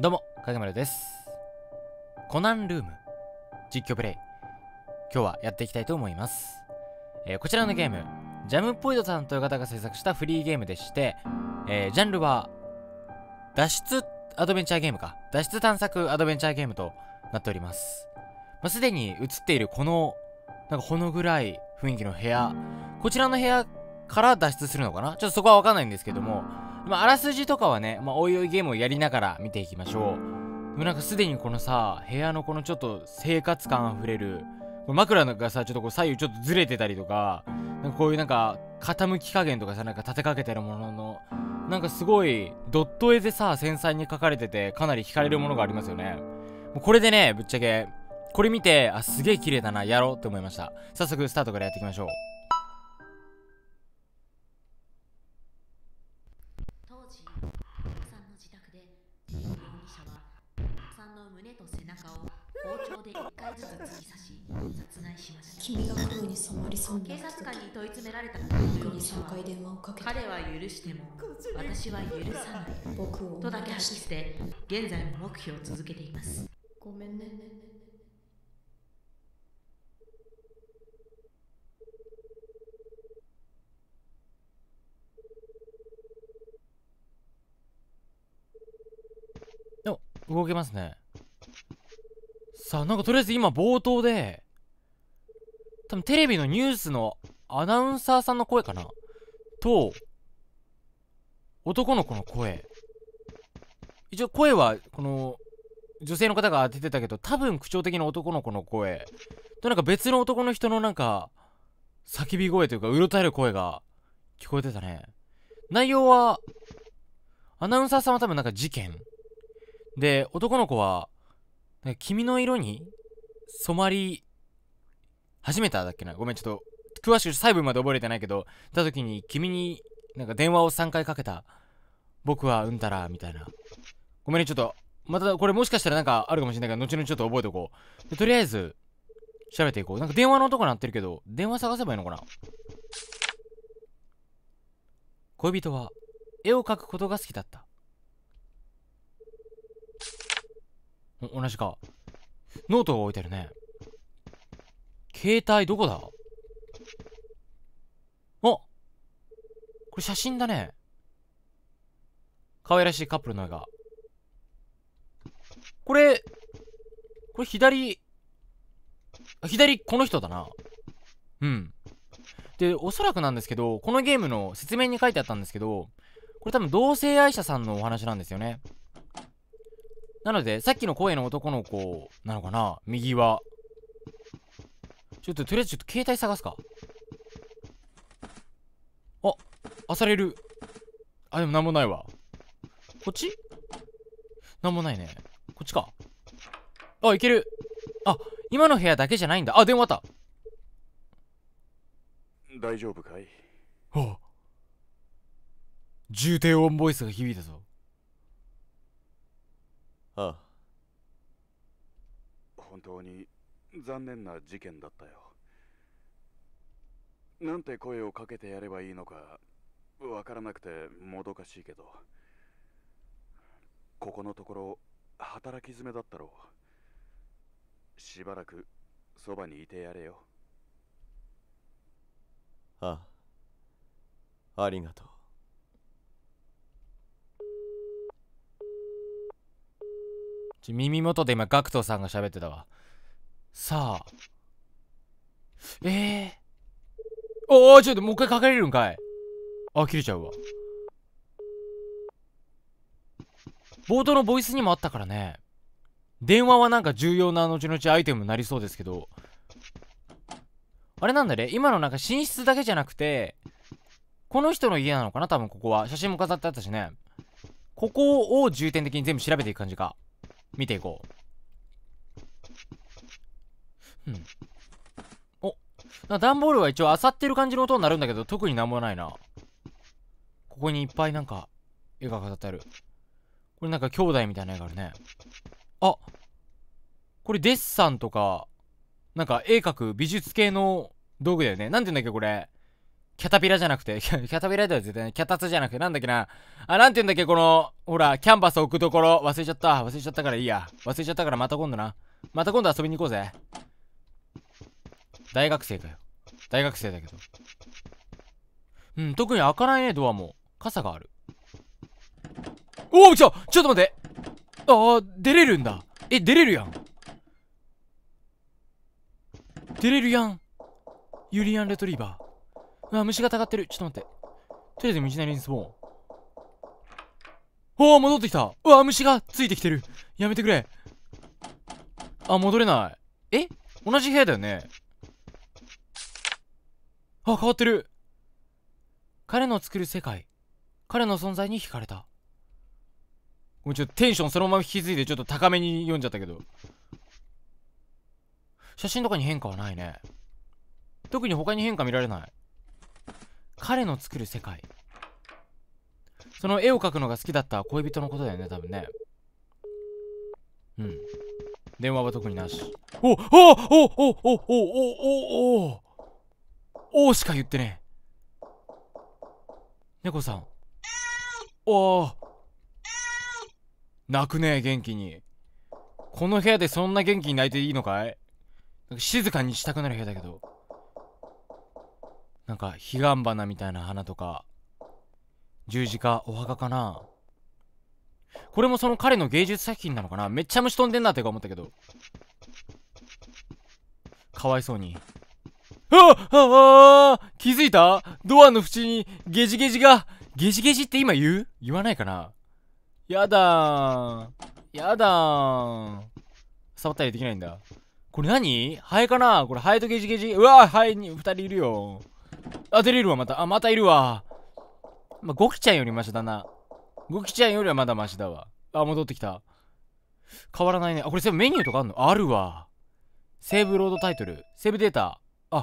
どうも、影丸です。コナンルーム、実況プレイ。今日はやっていきたいと思います。えー、こちらのゲーム、ジャムポイドさんという方が制作したフリーゲームでして、えー、ジャンルは、脱出アドベンチャーゲームか。脱出探索アドベンチャーゲームとなっております。まあ、すでに映っているこの、なんかほの暗い雰囲気の部屋、こちらの部屋から脱出するのかなちょっとそこはわかんないんですけども、まあ、あらすじとかはね、まあ、おいおいゲームをやりながら見ていきましょう。でもなんかすでにこのさ、部屋のこのちょっと生活感あふれる、これ枕がさ、ちょっとこう左右ちょっとずれてたりとか、なんかこういうなんか傾き加減とかさ、なんか立てかけてるものの、なんかすごいドット絵でさ、繊細に描かれてて、かなり惹かれるものがありますよね。もうこれでね、ぶっちゃけ、これ見て、あ、すげえ綺麗だな、やろうって思いました。早速スタートからやっていきましょう。君が黒に染まりそう警察官に問い詰められた僕に紹介電話をかけ彼は許しても私は許さない僕をとだけ発して現在も目標を続けていますごめんね動けますねさあなんかとりあえず今冒頭で多分テレビのニュースのアナウンサーさんの声かなと、男の子の声。一応声は、この、女性の方が当ててたけど、多分口調的な男の子の声。となんか別の男の人のなんか、叫び声というか、うろたえる声が聞こえてたね。内容は、アナウンサーさんは多分なんか事件。で、男の子は、君の色に染まり初めてだっけなごめん、ちょっと、詳しく細部まで覚えてないけど、た時に、君に、なんか電話を3回かけた。僕はうんたら、みたいな。ごめんね、ちょっと、またこれもしかしたらなんかあるかもしれないから、後々ちょっと覚えておこう。でとりあえず、調べていこう。なんか電話の音が鳴ってるけど、電話探せばいいのかな恋人は、絵を描くことが好きだった。同じか。ノートが置いてるね。携帯どこだあこれ写真だね。可愛らしいカップルの絵が。これ、これ左、左、この人だな。うん。で、おそらくなんですけど、このゲームの説明に書いてあったんですけど、これ多分同性愛者さんのお話なんですよね。なので、さっきの声の男の子なのかな右はちょっととりあえずちょっと携帯探すかああされるあでも何もないわこっち何もないねこっちかあいけるあ今の部屋だけじゃないんだあ電話あった大丈夫かいはあ重低音ボイスが響いたぞああ本当に残念な事件だったよなんて声をかけてやればいいのかわからなくてもどかしいけどここのところ働き詰めだったろうしばらくそばにいてやれよあありがとう耳元で今ガクトさんが喋ってたわさあ。ええー。おおちょっともう一回かかれるんかい。あ、切れちゃうわ。冒頭のボイスにもあったからね。電話はなんか重要な後々アイテムになりそうですけど。あれなんだね。今のなんか寝室だけじゃなくて、この人の家なのかな多分ここは。写真も飾ってあったしね。ここを重点的に全部調べていく感じか。見ていこう。うん。お段ボールは一応漁ってる感じの音になるんだけど、特になんもないな。ここにいっぱいなんか、絵が飾ってある。これなんか兄弟みたいな絵があるね。あこれデッサンとか、なんか絵描く美術系の道具だよね。なんて言うんだっけ、これ。キャタピラじゃなくて、キャタピラでは絶対ない。キャタツじゃなくて、なんだっけな。あ、なんて言うんだっけ、この、ほら、キャンバス置くところ。忘れちゃった。忘れちゃったからいいや。忘れちゃったからまた今度な。また今度遊びに行こうぜ。大学生かよ。大学生だけど。うん、特に開かないね、ドアも。傘がある。おおちょちょっと待ってああ、出れるんだ。え、出れるやん。出れるやん。ユリアンレトリーバー。うわ、虫がたがってる。ちょっと待って。とりあえず道なりにスボーン。おお、戻ってきた。うわ、虫がついてきてる。やめてくれ。あ、戻れない。え同じ部屋だよね。あ、変わってる彼の作る世界。彼の存在に惹かれた。もうちょっとテンションそのまま引き継いでちょっと高めに読んじゃったけど。写真とかに変化はないね。特に他に変化見られない。彼の作る世界。その絵を描くのが好きだった恋人のことだよね、多分ね。うん。電話は特になし。おおおおおおおおおおう」しか言ってねえ。猫さん。おー。泣くねえ、元気に。この部屋でそんな元気に泣いていいのかい静かにしたくなる部屋だけど。なんか、彼岸花みたいな花とか、十字架、お墓かな。これもその彼の芸術作品なのかなめっちゃ虫飛んでんなってか思ったけど。かわいそうに。あああ気づいたドアの縁にゲジゲジが。ゲジゲジって今言う言わないかなやだー。やだー。触ったりできないんだ。これ何ハエかなこれハエとゲジゲジ。うわー、ハエに二人いるよ。あ、出れるわ、また。あ、またいるわ。まあ、ゴキちゃんよりマシだな。ゴキちゃんよりはまだマシだわ。あ、戻ってきた。変わらないね。あ、これ全部メニューとかあんのあるわ。セーブロードタイトル。セーブデータ。あ、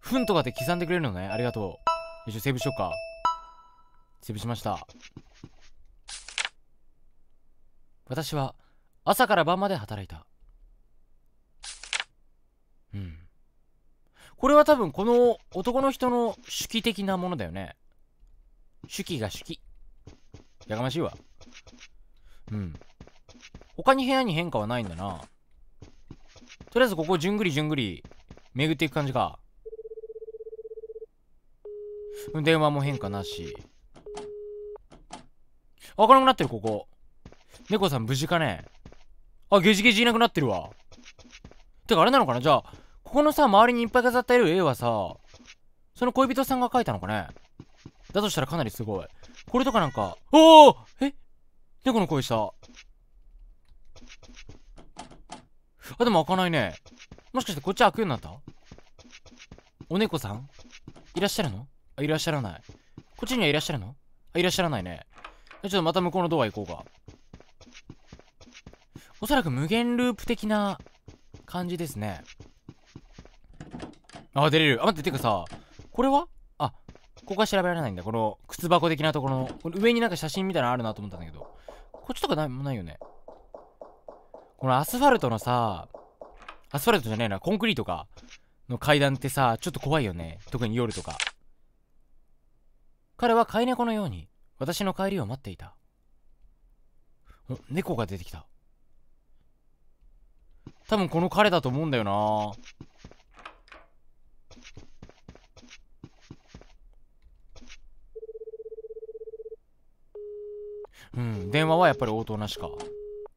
糞とかで刻んでくれるのね。ありがとう。一応セーブしようか。セーブしました。私は朝から晩まで働いた。うん。これは多分この男の人の手記的なものだよね。手記が手記。やかましいわ。うん。他に部屋に変化はないんだな。とりあえずここじゅんぐりじゅんぐり巡っていく感じか。電話も変化なし。開かなくなってる、ここ。猫さん無事かねあ、ゲジゲジいなくなってるわ。てか、あれなのかなじゃあ、ここのさ、周りにいっぱい飾ってある絵はさ、その恋人さんが描いたのかねだとしたらかなりすごい。これとかなんか、おおえ猫の声した。あ、でも開かないね。もしかしてこっち開くようになったお猫さんいらっしゃるのあ、いらっしゃらない。こっちにはいらっしゃるのあ、いらっしゃらないね。ちょっとまた向こうのドア行こうか。おそらく無限ループ的な感じですね。あ、出れる。あ、待って、てかさ、これはあ、ここは調べられないんだ。この靴箱的なところの、この上になんか写真みたいなのあるなと思ったんだけど。こっちとかないないよね。このアスファルトのさ、アスファルトじゃないな、コンクリートか。の階段ってさ、ちょっと怖いよね。特に夜とか。彼は飼い猫のように、私の帰りを待っていた。お、猫が出てきた。多分この彼だと思うんだよなうん、電話はやっぱり応答なしか。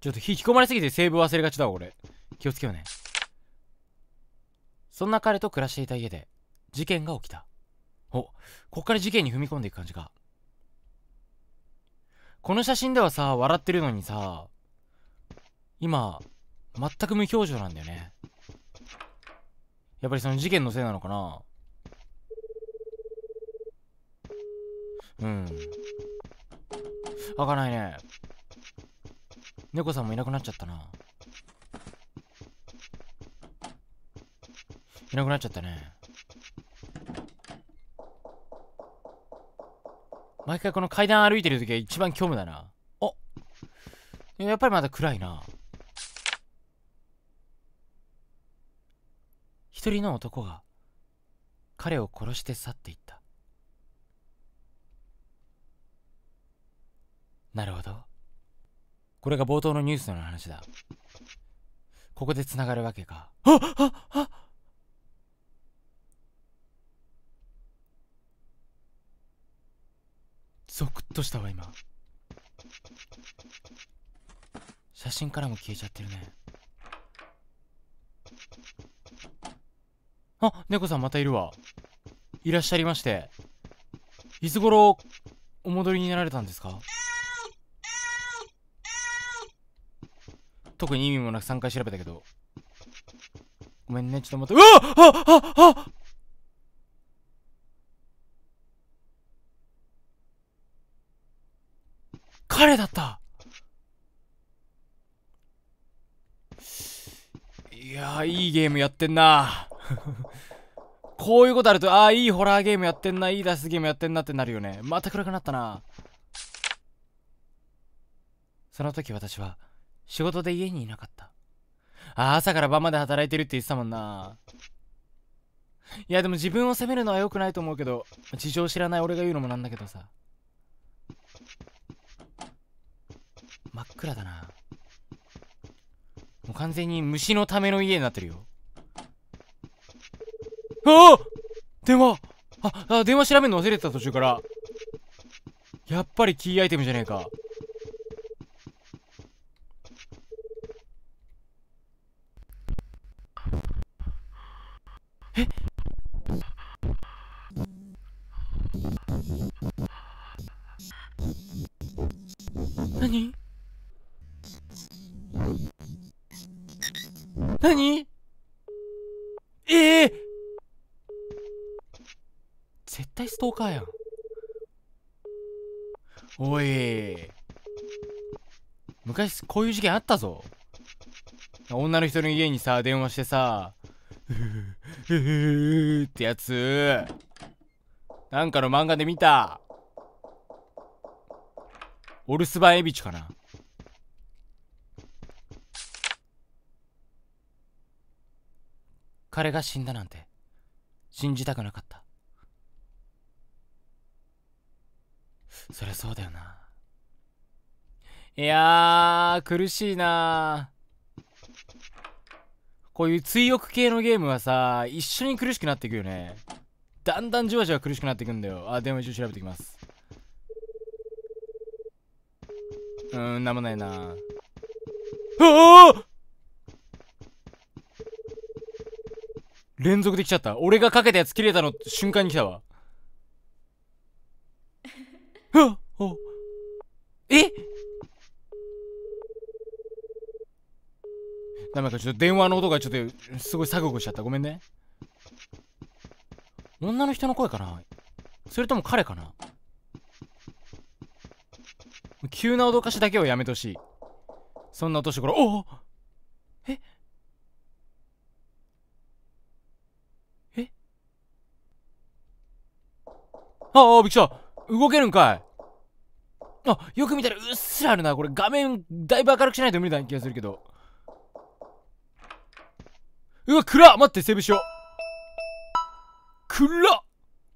ちょっと引き込まれすぎてセーブ忘れがちだわ、俺。気をつけようね。そんな彼と暮らしていた家で、事件が起きた。お、こっから事件に踏み込んでいく感じか。この写真ではさ、笑ってるのにさ、今、全く無表情なんだよね。やっぱりその事件のせいなのかなうん。開かないね。猫さんもいなくなっちゃったな。いなくなっちゃったね。毎回この階段歩いてる時は一番虚無だな。おやっぱりまだ暗いな。一人の男が彼を殺して去っていった。なるほど。これが冒頭のニュースの話だ。ここで繋がるわけか。あああゾクッとしたわ、今。写真からも消えちゃってるね。あ、猫さんまたいるわ。いらっしゃりまして。いつ頃、お戻りになられたんですか特に意味もなく3回調べたけど。ごめんね、ちょっと待って。うわああああ彼だったいやいいゲームやってんなこういうことあると、ああ、いいホラーゲームやってんな、いい脱出ゲームやってんなってなるよね。また暗くなったな。その時私は、仕事で家にいなかった。ああ、朝から晩まで働いてるって言ってたもんな。いや、でも自分を責めるのは良くないと思うけど、事情知らない俺が言うのもなんだけどさ。真っ暗だな。もう完全に虫のための家になってるよ。ああ電話あ、あ、電話調べるの忘れてた途中から。やっぱりキーアイテムじゃねえか。何何ええー、絶対ストーカーやん。おい。昔こういう事件あったぞ。女の人の家にさ、電話してさ、ふふふってやつ。なんかの漫画で見た。お留守番エビチかな彼が死んだなんて信じたくなかったそりゃそうだよないやー苦しいなこういう追憶系のゲームはさ一緒に苦しくなっていくよねだんだんじわじわ苦しくなっていくんだよあでも一応調べてきますうーん、なんもないなああ連続できちゃった。俺がかけたやつ切れたの瞬間に来たわ。えダメか、ちょっと電話の音がちょっと、すごい錯誤しちゃった。ごめんね。女の人の声かなそれとも彼かな急な脅かしだけをやめてほしい。そんな落とし頃、おおええああ、びっくりした。動けるんかい。あ、よく見たらうっすらあるな。これ画面だいぶ明るくしないと無理な気がするけど。うわ、暗っ待って、セーブしよう。暗っ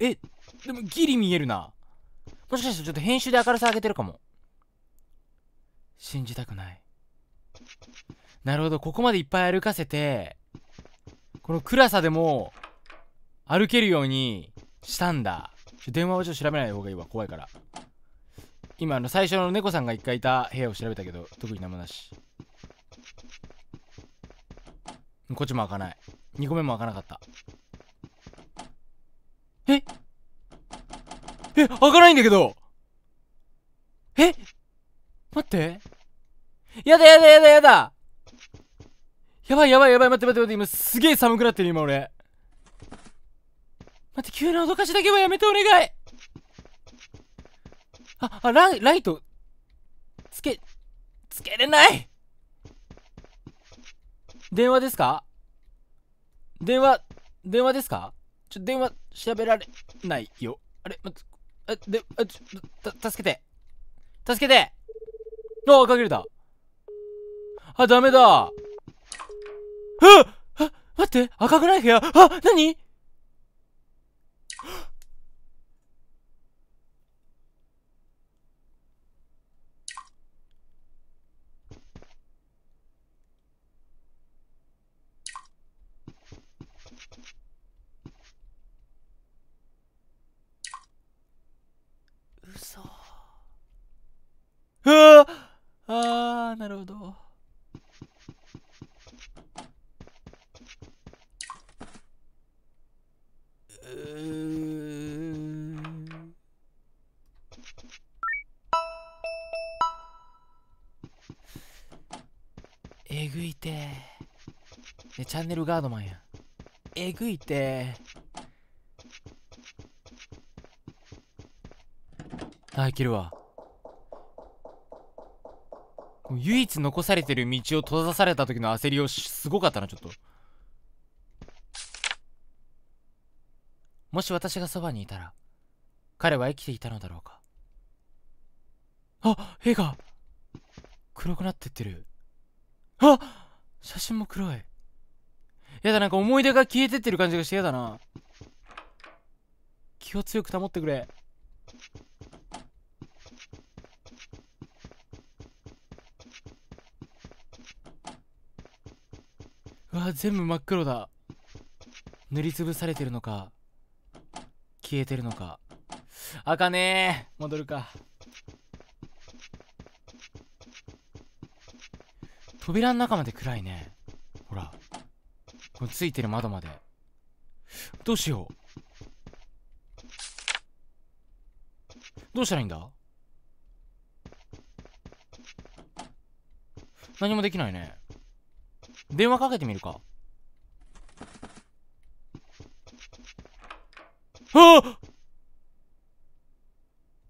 え、でもギリ見えるな。もしかしてちょっと編集で明るさ上げてるかも。信じたくないなるほどここまでいっぱい歩かせてこの暗さでも歩けるようにしたんだ電話はちょっと調べない方がいいわ怖いから今あの最初の猫さんが一回いた部屋を調べたけど特に何もなしこっちも開かない2個目も開かなかったええ開かないんだけどってやだやだやだやだやばいやばいやばい待って待って待って今すげえ寒くなってる今俺待って急な脅かしだけはやめてお願いあ、あ、ライ、ライト、つけ、つけれない電話ですか電話、電話ですかちょ、電話、調べられないよ。あれ、ま、あ、で、あ、ちょ、た、助けて。助けてあ、かけれた。あ、ダメだ。ああ待って赤くない部屋あ何チャンネルガードマンや。えぐいってあ、いけるわ。唯一残されてる道を閉ざされた時の焦りをすごかったな、ちょっと。もし私がそばにいたら、彼は生きていたのだろうか。あ、絵が黒くなってってる。あ写真も黒い。やだ、なんか思い出が消えてってる感じがしてやだな。気を強く保ってくれ。うわ、全部真っ黒だ。塗りつぶされてるのか。消えてるのか。あかねえ。戻るか。扉の中まで暗いね。ほら。このついてる窓まで。どうしよう。どうしたらいいんだ何もできないね。電話かけてみるか。あ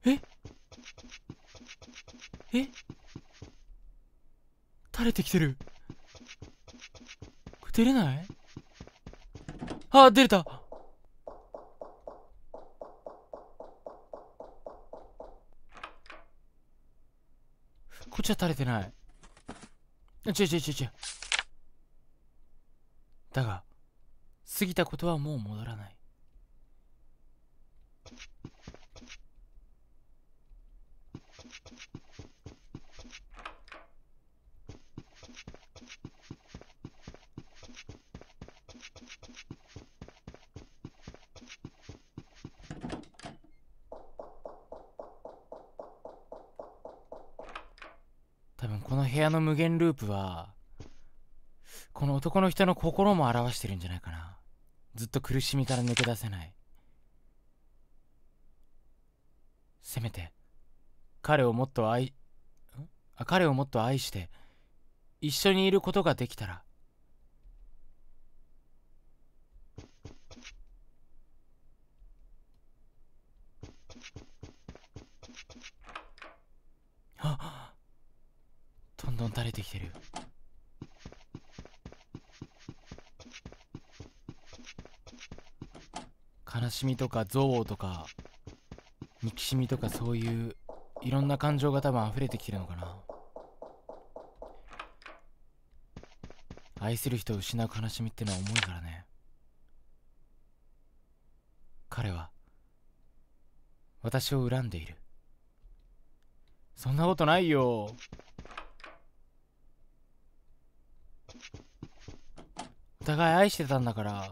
ええ垂れてきてる。出れないあ出れた。こっちは垂れてない。違う違う違う違うだが、過ぎたことはもう戻らない。部屋の無限ループは、この男の人の心も表してるんじゃないかな。ずっと苦しみから抜け出せない。せめて、彼をもっと愛、あ、彼をもっと愛して、一緒にいることができたら、あっどんどん垂れてきてる悲しみとか憎悪とか憎しみとかそういういろんな感情が多分溢れてきてるのかな愛する人を失う悲しみってのは重いからね彼は私を恨んでいるそんなことないよお互い愛してたんだから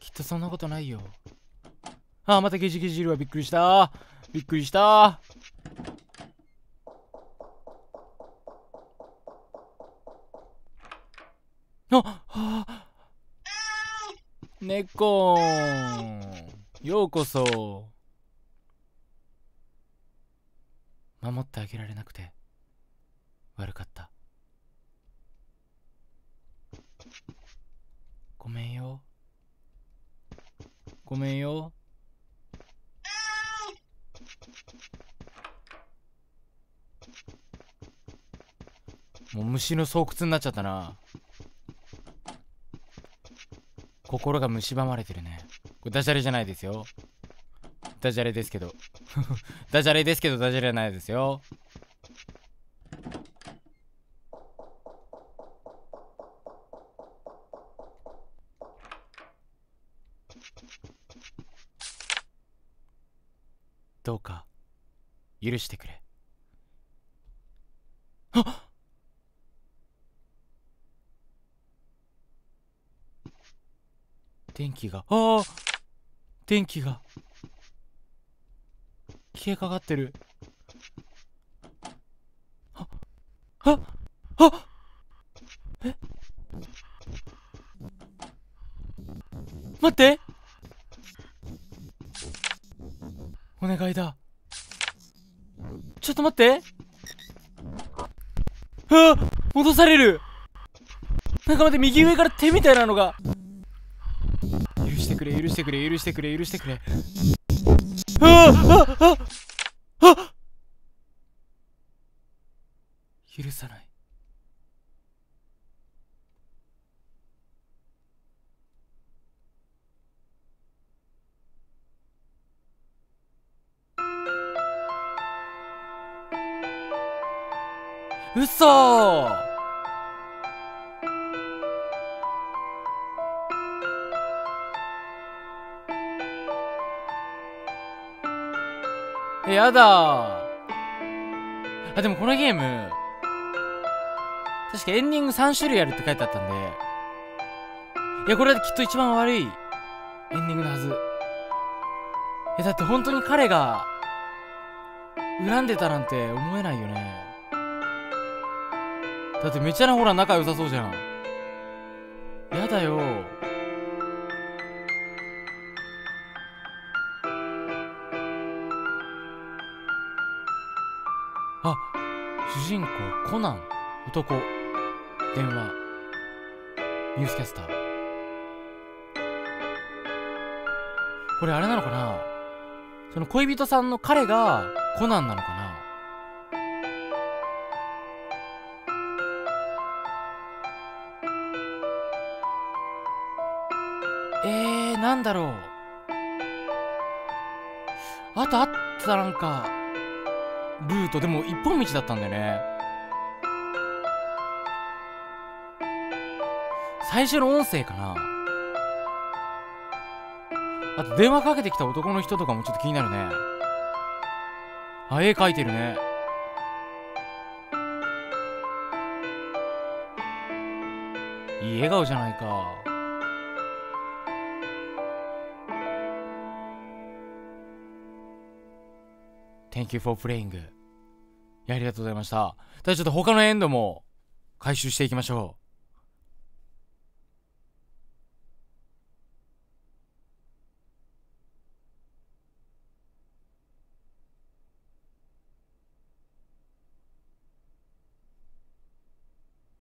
きっとそんなことないよあまたゲジゲジいるわびっくりしたびっくりしたあっ、はあ、猫ようこそ守ってあげられなくて悪かったごめんよ。ごめんよ。もう虫の巣窟になっちゃったな。心が蝕まれてるね。これダジャレじゃないですよ。ダジャレですけど。ダジャレですけど、ダジャレじゃないですよ。許してくれあ電気がああ電気が消えかかってるあああえ待ってお願いだょっと待ってあ戻されるなんか待って右上から手みたいなのが許してくれ許してくれ許してくれ許してくれああああ嘘え、やだあ、でもこのゲーム、確かエンディング3種類あるって書いてあったんで、いや、これはきっと一番悪いエンディングのはず。え、だって本当に彼が、恨んでたなんて思えないよね。だってめちゃなほら仲良さそうじゃんやだよあ主人公コナン男電話ニュースキャスターこれあれなのかなその恋人さんの彼がコナンなのかななんだろうあとあったなんかルートでも一本道だったんだよね最初の音声かなあと電話かけてきた男の人とかもちょっと気になるねあ絵描いてるねいい笑顔じゃないか Thank you for playing. いや、ありがとうございました。ただちょっと他のエンドも回収していきましょう。